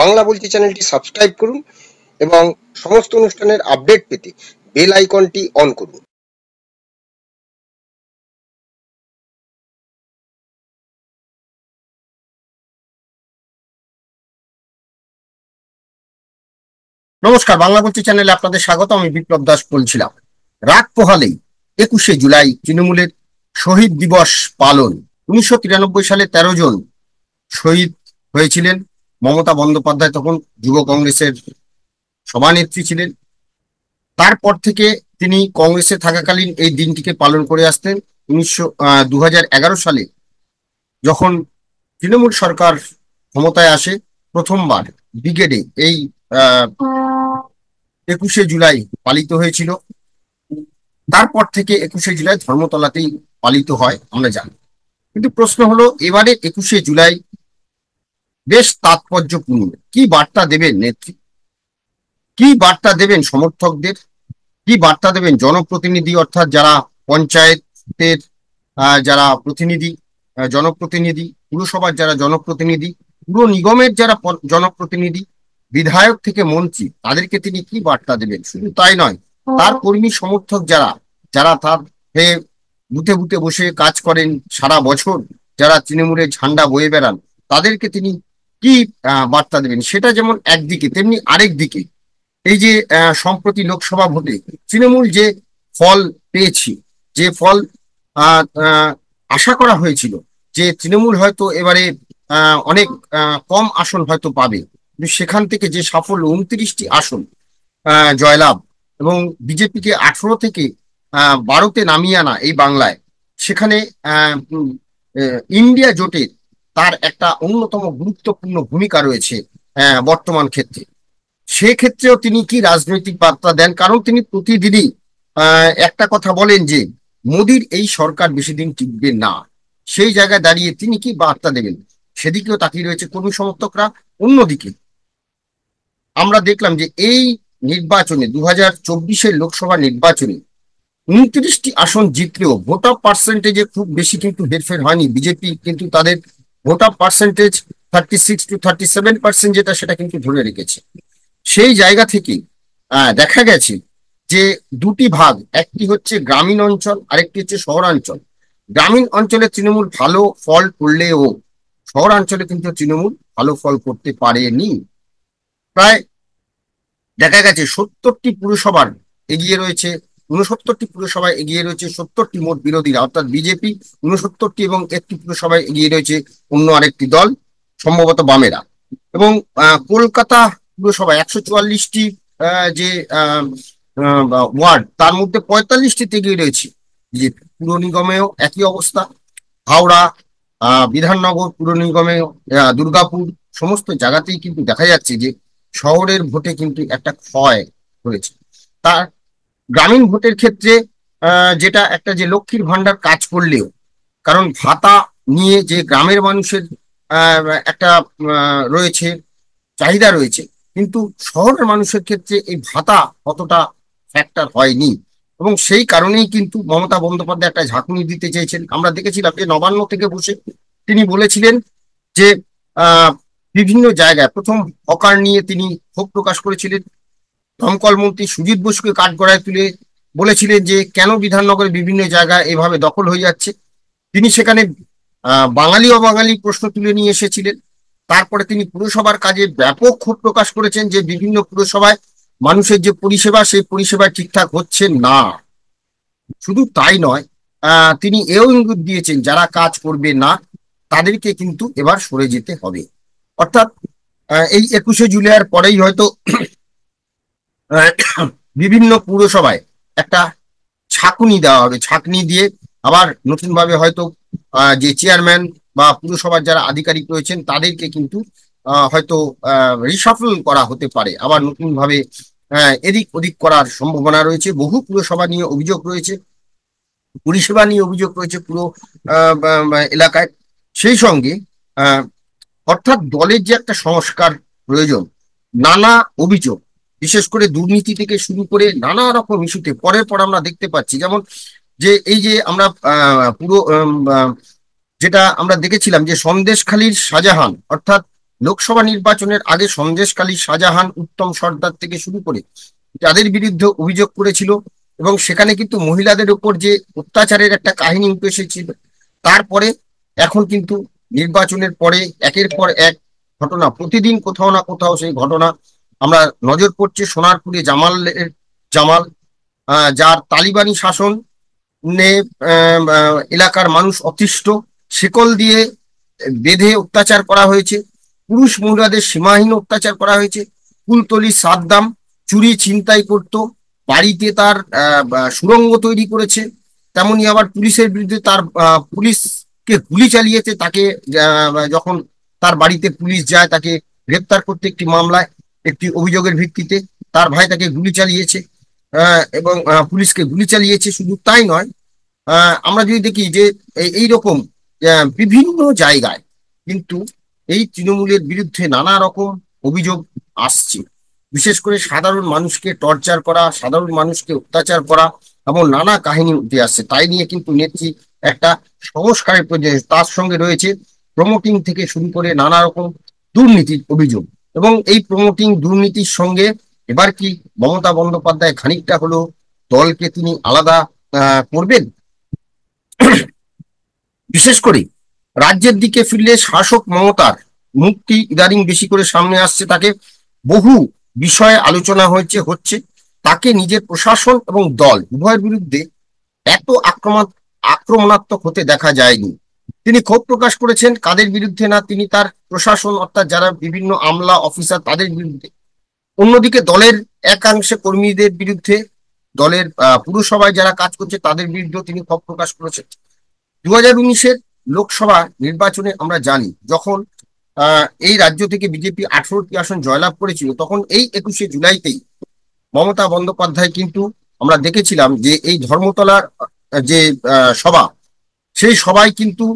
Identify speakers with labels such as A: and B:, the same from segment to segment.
A: বাংলা বলছি চ্যানেলটি সাবস্ক্রাইব করুন এবং সমস্ত অনুষ্ঠানের আপডেট পেতে বেল আইকনটি অন করুন নমস্কার বাংলা বলছি চ্যানেলে আপনাদের স্বাগত আমি বিপ্লব দাস বলছিলাম রাত পোহালেই একুশে জুলাই তৃণমূলের শহীদ দিবস পালন উনিশশো সালে ১৩ জন শহীদ হয়েছিলেন মমতা বন্দ্যোপাধ্যায় তখন যুব কংগ্রেসের সভানেত্রী ছিলেন তারপর থেকে তিনি কংগ্রেসে থাকাকালীন এই দিনটিকে পালন করে আসতেন উনিশশো সালে যখন তৃণমূল সরকার ক্ষমতায় আসে প্রথমবার ব্রিগেডে এই একুশে জুলাই পালিত হয়েছিল তারপর থেকে একুশে জুলাই ধর্মতলাতেই পালিত হয় আমরা জানি কিন্তু প্রশ্ন হলো এবারে একুশে জুলাই বেশ তাৎপর্যপূর্ণ কি বার্তা দেবেন নেত্রী কি বার্তা দেবেন সমর্থকদের কি বার্তা দেবেন জনপ্রতিনিধি অর্থাৎ যারা পঞ্চায়েতের যারা প্রতিনিধি জনপ্রতিনিধি পুরসভার যারা জনপ্রতিনিধি পুরো নিগমের যারা জনপ্রতিনিধি বিধায়ক থেকে মন্ত্রী তাদেরকে তিনি কি বার্তা দেবেন শুধু তাই নয় তার কর্মী সমর্থক যারা যারা তার হয়ে বুতে বুতে বসে কাজ করেন সারা বছর যারা তৃণমূলের ঝান্ডা বয়ে বেড়ান তাদেরকে তিনি কি বার্তা দেবেন সেটা যেমন একদিকে তেমনি আরেক দিকে এই যে সম্প্রতি লোকসভা ভোটে তৃণমূল যে ফল পেয়েছি যে ফল আশা করা হয়েছিল যে তৃণমূল হয়তো এবারে অনেক কম আসন হয়তো পাবে সেখান থেকে যে সাফল্য উনত্রিশটি আসন জয়লাভ এবং বিজেপিকে আঠেরো থেকে বারোতে নামিয়ে আনা এই বাংলায় সেখানে ইন্ডিয়া জোটের তার একটা অন্যতম গুরুত্বপূর্ণ ভূমিকা রয়েছে বর্তমান ক্ষেত্রে সেক্ষেত্রেও তিনি কি রাজনৈতিক বার্তা দেন কারণ তিনি প্রতিদিনই একটা কথা বলেন যে মোদির এই সরকার বেশি দিন টিকবে না সেই জায়গায় দাঁড়িয়ে তিনি কি বার্তা দেবেন সেদিকেও তাকিয়ে রয়েছে কর্মী সমর্থকরা অন্যদিকে আমরা দেখলাম যে এই নির্বাচনে দু হাজার চব্বিশের লোকসভা নির্বাচনে উনত্রিশটি আসন জিতলেও ভোটার পার্সেন্টেজে খুব বেশি কিন্তু হেরফের হয়নি বিজেপি কিন্তু তাদের voter percentage thirty six to thirty seven percent যেটা সেটা কিন্তু ধরে রেখেছে সেই জায়গা থেকে দেখা গেছে যে দুটি ভাগ একটি হচ্ছে গ্রামীণ অঞ্চল আরেকটি হচ্ছে শহরাঞ্চল গ্রামীণ অঞ্চলে তৃণমূল ভালো ফল করলেও শহরাঞ্চলে কিন্তু তৃণমূল ভালো ফল করতে পারেনি প্রায় দেখা গেছে সত্তরটি পুরসভার এগিয়ে রয়েছে উনসত্তরটি পুরসভায় এগিয়ে রয়েছে সত্তরটি মোট বিরোধীরা অর্থাৎ বিজেপি উনসত্তরটি এবং একটি পুরসভায় এগিয়ে রয়েছে অন্য আরেকটি দল সম্ভবত বামেরা এবং কলকাতা পুরসভায় একশো চুয়াল্লিশটি যে ওয়ার্ড তার মধ্যে পঁয়তাল্লিশটিতে এগিয়ে রয়েছে বিজেপি পুর নিগমেও একই অবস্থা হাওড়া বিধাননগর পুর নিগমে দুর্গাপুর সমস্ত জায়গাতেই কিন্তু দেখা যাচ্ছে যে শহরের ভোটে কিন্তু একটা ক্ষয় হয়েছে তার গ্রামীণ ভোটের ক্ষেত্রে যেটা একটা যে লক্ষ্মীর ভাণ্ডার কাজ করলেও কারণ ভাতা নিয়ে যে গ্রামের মানুষের একটা রয়েছে চাহিদা রয়েছে কিন্তু শহরের মানুষের ক্ষেত্রে এই ভাতা অতটা ফ্যাক্টর হয়নি এবং সেই কারণেই কিন্তু মমতা বন্দ্যোপাধ্যায় একটা ঝাঁকুনি দিতে চেয়েছেন আমরা দেখেছিলাম যে নবান্ন থেকে বসে তিনি বলেছিলেন যে বিভিন্ন জায়গায় প্রথম হকার নিয়ে তিনি ক্ষোভ প্রকাশ করেছিলেন দমকল মন্ত্রী সুজিত বসুকে কাঠগড়ায় তুলে বলেছিলেন যে কেন বিধাননগরের বিভিন্ন জায়গা এভাবে দখল হয়ে যাচ্ছে তিনি সেখানে বাঙালি অবাঙালি প্রশ্ন তুলে নিয়ে এসেছিলেন তারপরে তিনি পুরসভার কাজে ব্যাপক ক্ষোভ প্রকাশ করেছেন যে বিভিন্ন পুরসভায় মানুষের যে পরিষেবা সেই পরিষেবা ঠিকঠাক হচ্ছে না শুধু তাই নয় তিনি এও ইঙ্গিত দিয়েছেন যারা কাজ করবে না তাদেরকে কিন্তু এবার সরে যেতে হবে অর্থাৎ এই একুশে জুলাইয়ের পরেই হয়তো বিভিন্ন পুরসভায় একটা ছাকুনি দেওয়া হবে ছাকনি দিয়ে আবার নতুনভাবে হয়তো যে চেয়ারম্যান বা পুরসভার যারা আধিকারিক রয়েছেন তাদেরকে কিন্তু হয়তো রিসাফল করা হতে পারে আবার নতুনভাবে এদিক ওদিক করার সম্ভাবনা রয়েছে বহু পুরসভা নিয়ে অভিযোগ রয়েছে পরিষেবা নিয়ে অভিযোগ রয়েছে পুরো এলাকায় সেই সঙ্গে অর্থাৎ দলের যে একটা সংস্কার প্রয়োজন নানা অভিযোগ বিশেষ করে দুর্নীতি থেকে শুরু করে নানা রকম ইস্যুতে পরের পর আমরা দেখতে পাচ্ছি যেমন যে এই যে আমরা পুরো যেটা আমরা দেখেছিলাম যে সন্দেশখালীর শাহজাহান অর্থাৎ লোকসভা নির্বাচনের আগে সন্দেশখালী শাহজাহান উত্তম সর্দার থেকে শুরু করে যাদের বিরুদ্ধে অভিযোগ করেছিল এবং সেখানে কিন্তু মহিলাদের উপর যে অত্যাচারের একটা কাহিনী উঠে এসেছিল তারপরে এখন কিন্তু নির্বাচনের পরে একের পর এক ঘটনা প্রতিদিন কোথাও না কোথাও সেই ঘটনা আমরা নজর পড়ছে সোনারপুরে জামালের জামাল যার তালিবানি শাসন নে এলাকার মানুষ অতিষ্ঠ শিকল দিয়ে বেঁধে অত্যাচার করা হয়েছে পুরুষ মহিলাদের সীমাহীন অত্যাচার করা হয়েছে কুলতলি সাদ্দাম চুরি ছিনতাই করত বাড়িতে তার সুরঙ্গ তৈরি করেছে তেমনি আবার পুলিশের বিরুদ্ধে তার পুলিশকে গুলি চালিয়েছে তাকে যখন তার বাড়িতে পুলিশ যায় তাকে গ্রেপ্তার করতে একটি মামলায় একটি অভিযোগের ভিত্তিতে তার ভাই তাকে গুলি চালিয়েছে এবং পুলিশকে গুলি চালিয়েছে শুধু তাই নয় আমরা যদি দেখি যে এই রকম বিভিন্ন জায়গায় কিন্তু এই তৃণমূলের বিরুদ্ধে নানা রকম অভিযোগ আসছে বিশেষ করে সাধারণ মানুষকে টর্চার করা সাধারণ মানুষকে অত্যাচার করা এবং নানা কাহিনী উঠে আসছে তাই নিয়ে কিন্তু নেত্রী একটা সংস্কারের তার সঙ্গে রয়েছে প্রমোটিং থেকে শুরু করে নানা রকম দুর্নীতির অভিযোগ এবং এই প্রমোটিং দুর্নীতির সঙ্গে এবার কি মমতা বন্দ্যোপাধ্যায় খানিকটা হলো দলকে তিনি আলাদা করবেন বিশেষ করে রাজ্যের দিকে ফিরলে শাসক মমতার মুক্তি ইদানিং বেশি করে সামনে আসছে তাকে বহু বিষয়ে আলোচনা হয়েছে হচ্ছে তাকে নিজের প্রশাসন এবং দল উভয়ের বিরুদ্ধে এত আক্রমণ আক্রমণাত্মক হতে দেখা যায়নি তিনি ক্ষোভ প্রকাশ করেছেন কাদের বিরুদ্ধে না তিনি তার প্রশাসন অর্থাৎ যারা বিভিন্ন আমলা অফিসার তাদের বিরুদ্ধে অন্যদিকে দলের একাংশে কর্মীদের বিরুদ্ধে দলের পুরসভায় যারা কাজ করছে তাদের বিরুদ্ধে তিনি ক্ষোভ প্রকাশ করেছেন দু হাজার উনিশের লোকসভা নির্বাচনে আমরা জানি যখন এই রাজ্য থেকে বিজেপি আঠারোটি আসন জয়লাভ করেছিল তখন এই একুশে জুলাইতেই মমতা বন্দ্যোপাধ্যায় কিন্তু আমরা দেখেছিলাম যে এই ধর্মতলার যে সভা সেই সবাই কিন্তু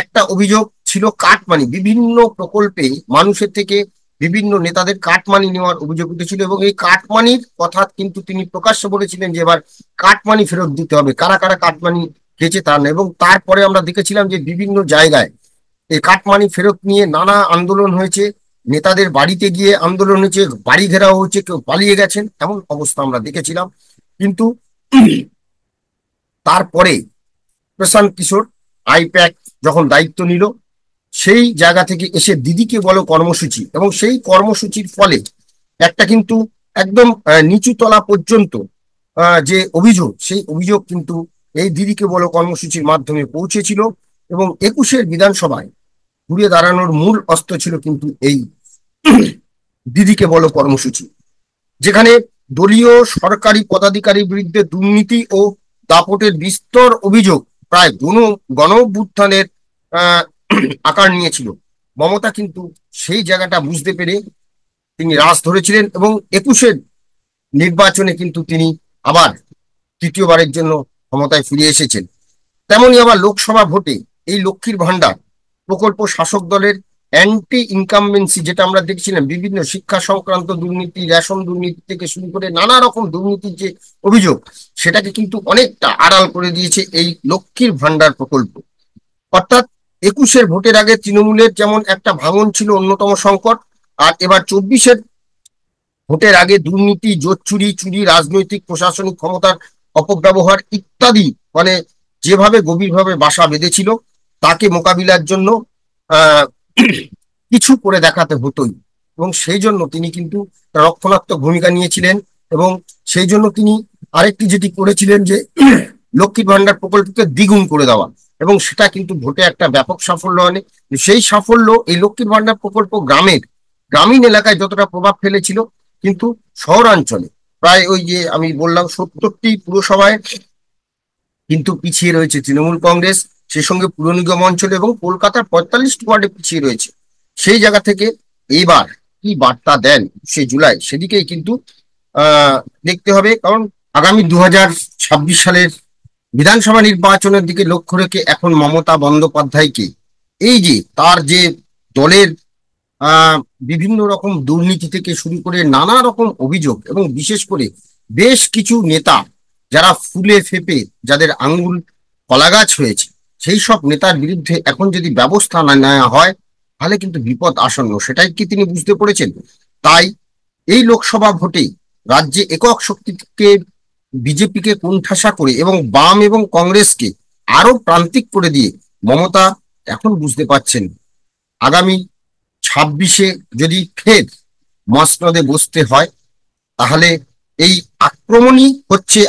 A: একটা অভিযোগ ছিল কাটমানি বিভিন্ন প্রকল্পে মানুষের থেকে বিভিন্ন নেতাদের কাটমানি নেওয়ার অভিযোগ উঠেছিল এবং এই কাটমানির কথা কিন্তু তিনি প্রকাশ্যে বলেছিলেন যে এবার কাটমানি ফেরত দিতে হবে কারা কারা কাটমানি গেছে তার এবং তারপরে আমরা দেখেছিলাম যে বিভিন্ন জায়গায় এই কাটমানি ফেরত নিয়ে নানা আন্দোলন হয়েছে নেতাদের বাড়িতে গিয়ে আন্দোলন হয়েছে বাড়ি ঘেরাও হয়েছে কেউ পালিয়ে গেছেন এমন অবস্থা আমরা দেখেছিলাম কিন্তু তারপরে প্রশান্ত কিশোর আইপ্যাক যখন দায়িত্ব নিল সেই জায়গা থেকে এসে দিদিকে বলো কর্মসূচি এবং সেই কর্মসূচির ফলে একটা কিন্তু একদম নিচুতলা পর্যন্ত যে অভিযোগ সেই অভিযোগ কিন্তু এই দিদিকে বলো কর্মসূচির মাধ্যমে পৌঁছেছিল এবং একুশের বিধানসভায় ঘুরে দাঁড়ানোর মূল অস্ত্র ছিল কিন্তু এই দিদিকে বলো কর্মসূচি যেখানে দলীয় সরকারি পদাধিকারীর বিরুদ্ধে দুর্নীতি ও দাপটের বিস্তর অভিযোগ প্রায় গণ গণ আকার নিয়েছিল মমতা কিন্তু সেই জায়গাটা বুঝতে পেরে তিনি রাজ ধরেছিলেন এবং একুশের নির্বাচনে কিন্তু তিনি আবার তৃতীয়বারের জন্য ক্ষমতায় ফিরে এসেছেন তেমনি আবার লোকসভা ভোটে এই লক্ষ্মীর ভাণ্ডার প্রকল্প শাসক দলের অ্যান্টি ইনকামবেন্সি যেটা আমরা দেখছিলাম বিভিন্ন শিক্ষা সংক্রান্ত দুর্নীতি রেশন দুর্নীতি থেকে শুরু করে নানা রকম দুর্নীতির যে অভিযোগ সেটাকে কিন্তু অনেকটা আড়াল করে দিয়েছে এই লক্ষ্মীর ভাণ্ডার প্রকল্প অর্থাৎ একুশের ভোটের আগে তৃণমূলের যেমন একটা ভাঙন ছিল অন্যতম সংকট আর এবার চব্বিশের ভোটের আগে দুর্নীতি জোট চুরি চুরি রাজনৈতিক প্রশাসনিক ক্ষমতার অপব্যবহার ইত্যাদি মানে যেভাবে গভীরভাবে বাসা বেঁধেছিল তাকে মোকাবিলার জন্য কিছু করে দেখাতে হতোই এবং সেই জন্য তিনি কিন্তু রক্ষণাত্মক ভূমিকা নিয়েছিলেন এবং সেই জন্য তিনি আরেকটি যেটি করেছিলেন যে লক্ষ্মীর ভান্ডার প্রকল্পকে দ্বিগুণ করে দেওয়া এবং সেটা কিন্তু ভোটে একটা ব্যাপক সাফল্য আনে সেই সাফল্য এই লক্ষ্মীর ভান্ডার প্রকল্প গ্রামের গ্রামীণ এলাকায় যতটা প্রভাব ফেলেছিল কিন্তু শহরাঞ্চলে প্রায় ওই যে আমি বললাম সত্তরটি পুরসভায় কিন্তু পিছিয়ে রয়েছে তৃণমূল কংগ্রেস সে সঙ্গে পুর নিগম অঞ্চলে এবং কলকাতার পঁয়তাল্লিশটি ওয়ার্ডে পিছিয়ে রয়েছে সেই জায়গা থেকে এবার কি বার্তা দেন সে জুলাই সেদিকেই কিন্তু দেখতে হবে কারণ আগামী দু সালের বিধানসভা নির্বাচনের দিকে লক্ষ্য রেখে এখন মমতা বন্দ্যোপাধ্যায়কে এই যে তার যে দলের বিভিন্ন রকম দুর্নীতি থেকে শুরু করে নানা রকম অভিযোগ এবং বিশেষ করে বেশ কিছু নেতা যারা ফুলে ফেপে যাদের আঙ্গুল কলাগাছ হয়েছে সেই সব নেতার বিরুদ্ধে এখন যদি ব্যবস্থা না নেওয়া হয় তাহলে কিন্তু বিপদ আসন্ন সেটাই কি তিনি বুঝতে পড়েছেন তাই এই লোকসভা ভোটে রাজ্যে একক শক্তিকে বিজেপিকে কোণঠাসা করে এবং বাম এবং কংগ্রেসকে আরো প্রান্তিক করে দিয়ে মমতা এখন বুঝতে পারছেন আগামী ছাব্বিশে যদি ফের মসনদে বসতে হয় তাহলে এই আক্রমণই হচ্ছে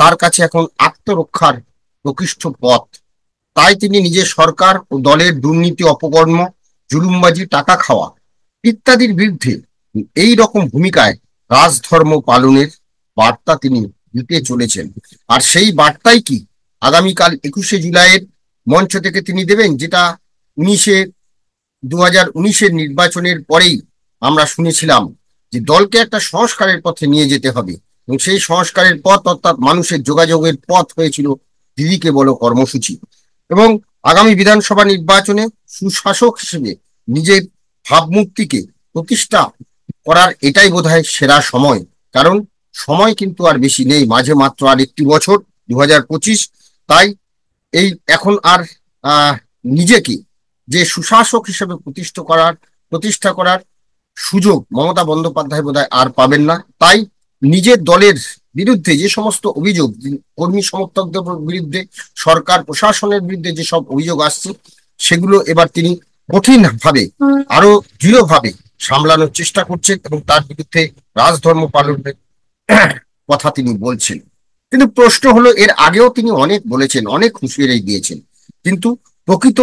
A: তার কাছে এখন আত্মরক্ষার প্রকৃষ্ট পথ তাই তিনি নিজের সরকার ও দলের দুর্নীতি অপকর্ম জুলুমবাজি টাকা খাওয়া ইত্যাদির বিরুদ্ধে এই রকম ভূমিকায় রাজধর্ম পালনের বার্তা তিনি দিতে চলেছেন আর সেই বার্তাই কি আগামীকাল একুশে জুলাইয়ের মঞ্চ থেকে তিনি দেবেন যেটা উনিশে দু হাজার উনিশের নির্বাচনের পরেই আমরা শুনেছিলাম যে দলকে একটা সংস্কারের পথে নিয়ে যেতে হবে এবং সেই সংস্কারের পথ অর্থাৎ মানুষের যোগাযোগের পথ হয়েছিল দিদিকে বলো কর্মসূচি এবং আগামী বিধানসভা নির্বাচনে সুশাসক হিসেবে নিজের ভাবমূর্তিকে প্রতিষ্ঠা করার এটাই বোধ সেরা সময় কারণ সময় কিন্তু আর বেশি নেই মাঝে মাত্র আর একটি বছর দু তাই এই এখন আর নিজেকে যে সুশাসক হিসেবে প্রতিষ্ঠা করার প্রতিষ্ঠা করার সুযোগ মমতা বন্দ্যোপাধ্যায় বোধহয় আর পাবেন না তাই নিজের দলের বিরুদ্ধে যে সমস্ত অভিযোগ কর্মী সমর্থকদের বিরুদ্ধে সরকার প্রশাসনের বিরুদ্ধে যে সব অভিযোগ আসছে সেগুলো এবার তিনি কঠিন ভাবে আরো দৃঢ়ভাবে সামলানোর চেষ্টা করছেন এবং তার বিরুদ্ধে রাজধর্ম পালনের কথা তিনি বলছেন কিন্তু প্রশ্ন হলো এর আগেও তিনি অনেক বলেছেন অনেক হুঁশিয়ারি দিয়েছেন কিন্তু প্রকৃত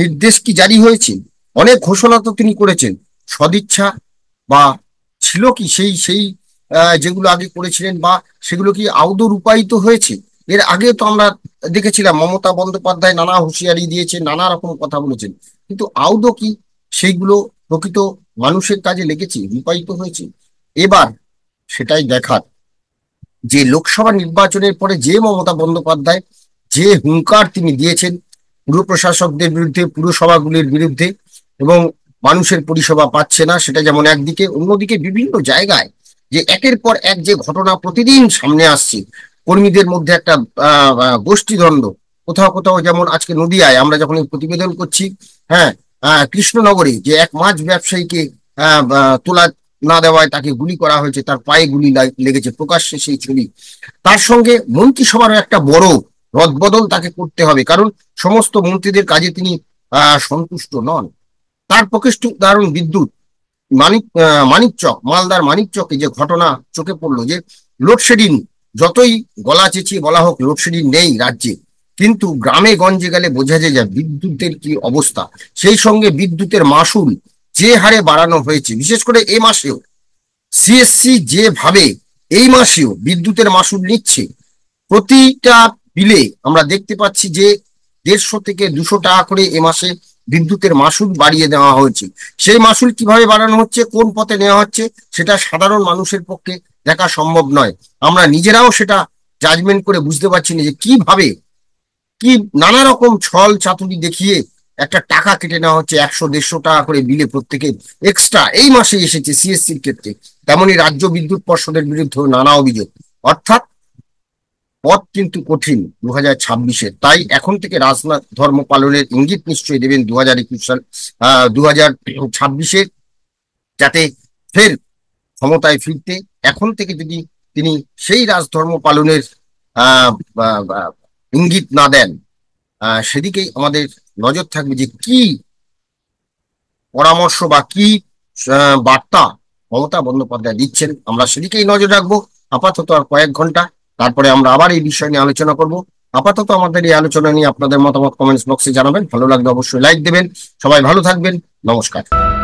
A: নির্দেশ কি জারি হয়েছে অনেক ঘোষণা তো তিনি করেছেন সদিচ্ছা বা ছিল কি সেই সেই যেগুলো আগে করেছিলেন বা সেগুলো কি আউদ রূপায়িত হয়েছে এর আগে তো আমরা দেখেছিলাম মমতা বন্দ্যোপাধ্যায় নানা হুঁশিয়ারি দিয়েছে নানা রকম কথা বলেছেন কিন্তু আউদও কি সেইগুলো প্রকৃত মানুষের কাজে লেগেছে রূপায়িত হয়েছে এবার সেটাই দেখার যে লোকসভা নির্বাচনের পরে যে মমতা বন্দ্যোপাধ্যায় যে হুঙ্কার তিনি দিয়েছেন পুর প্রশাসকদের বিরুদ্ধে পুরসভাগুলির বিরুদ্ধে এবং মানুষের পরিষেবা পাচ্ছে না সেটা যেমন একদিকে অন্যদিকে বিভিন্ন জায়গায় যে একের পর এক যে ঘটনা প্রতিদিন সামনে আসছে কর্মীদের মধ্যে একটা গোষ্ঠীদ্বন্দ্ব কোথাও কোথাও যেমন আজকে নদিয়ায় আমরা যখন প্রতিবেদন করছি হ্যাঁ কৃষ্ণনগরে যে এক মাছ ব্যবসায়ীকে তোলা না দেওয়ায় তাকে গুলি করা হয়েছে তার পায়ে গুলি লেগেছে প্রকাশ্যে সেই ছবি তার সঙ্গে মন্ত্রিসভারও একটা বড় রদবদল তাকে করতে হবে কারণ সমস্ত মন্ত্রীদের কাজে তিনি সন্তুষ্ট নন তার প্রকৃষ্ট উদাহরণ বিদ্যুৎ মানিক মানিক চক মালদার মানিক চকে যে ঘটনা চোখে পড়লো যে লোডশেডিং যতই গলা চেঁচিয়ে বলা হোক লোডশেডিং নেই রাজ্যে কিন্তু গ্রামে গঞ্জে গেলে বোঝা যায় বিদ্যুতের কি অবস্থা সেই সঙ্গে বিদ্যুতের মাসুল যে হারে বাড়ানো হয়েছে বিশেষ করে এ মাসেও সিএসসি যেভাবে এই মাসেও বিদ্যুতের মাসুল নিচ্ছে প্রতিটা বিলে আমরা দেখতে পাচ্ছি যে দেড়শো থেকে দুশো টাকা করে এ মাসে বিদ্যুতের মাসুল বাড়িয়ে দেওয়া হয়েছে সেই মাসুল কিভাবে বাড়ানো হচ্ছে কোন পথে নেওয়া হচ্ছে সেটা সাধারণ মানুষের পক্ষে দেখা সম্ভব নয় আমরা নিজেরাও সেটা জাজমেন্ট করে বুঝতে পারছি না যে কিভাবে কি নানা রকম ছল চাতুরি দেখিয়ে একটা টাকা কেটে নেওয়া হচ্ছে একশো দেড়শো টাকা করে বিলে প্রত্যেকে এক্সট্রা এই মাসে এসেছে সিএসসির ক্ষেত্রে তেমনি রাজ্য বিদ্যুৎ পর্ষদের বিরুদ্ধে নানা অভিযোগ অর্থাৎ পথ কিন্তু কঠিন দু হাজার ছাব্বিশে তাই এখন থেকে রাজনা ধর্ম পালনের ইঙ্গিত নিশ্চয়ই দেবেন দু হাজার একুশ সাল দু হাজার ছাব্বিশে যাতে ফের ক্ষমতায় ফিরতে এখন থেকে যদি তিনি সেই রাজধর্ম পালনের ইঙ্গিত না দেন সেদিকেই আমাদের নজর থাকবে যে কি পরামর্শ বা কি বার্তা মমতা বন্দ্যোপাধ্যায় দিচ্ছেন আমরা সেদিকেই নজর রাখবো আপাতত আর কয়েক ঘন্টা তারপরে আমরা আবার এই বিষয় নিয়ে আলোচনা করব আপাতত আমাদের এই আলোচনা নিয়ে আপনাদের মতামত কমেন্টস বক্সে জানাবেন ভালো লাগলে অবশ্যই লাইক দেবেন সবাই ভালো থাকবেন নমস্কার